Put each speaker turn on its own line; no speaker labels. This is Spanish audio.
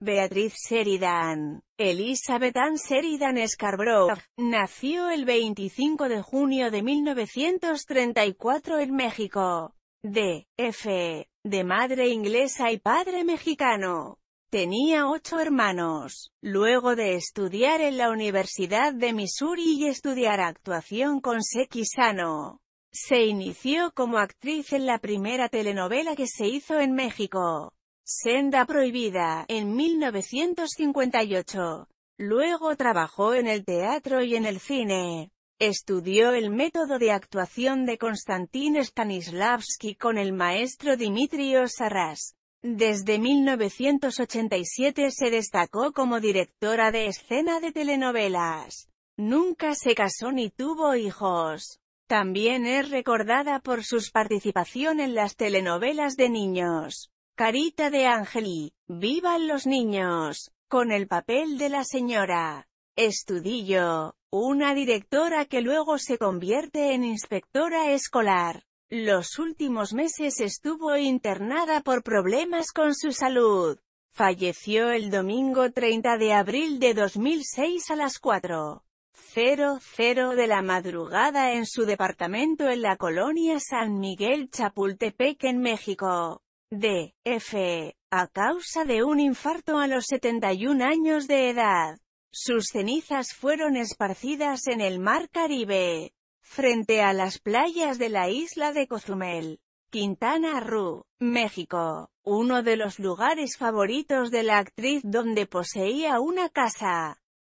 Beatriz Sheridan, Elizabeth Ann Sheridan Scarborough, nació el 25 de junio de 1934 en México. D.F. De madre inglesa y padre mexicano. Tenía ocho hermanos. Luego de estudiar en la Universidad de Missouri y estudiar actuación con Seki se inició como actriz en la primera telenovela que se hizo en México. Senda Prohibida, en 1958. Luego trabajó en el teatro y en el cine. Estudió el método de actuación de Konstantin Stanislavski con el maestro Dimitrios Sarras. Desde 1987 se destacó como directora de escena de telenovelas. Nunca se casó ni tuvo hijos. También es recordada por su participación en las telenovelas de niños. Carita de Ángel ¡Vivan los niños! Con el papel de la señora Estudillo, una directora que luego se convierte en inspectora escolar. Los últimos meses estuvo internada por problemas con su salud. Falleció el domingo 30 de abril de 2006 a las 4.00 de la madrugada en su departamento en la colonia San Miguel Chapultepec en México de a causa de un infarto a los 71 años de edad. Sus cenizas fueron esparcidas en el mar Caribe, frente a las playas de la isla de Cozumel, Quintana Roo, México, uno de los lugares favoritos de la actriz donde poseía una casa.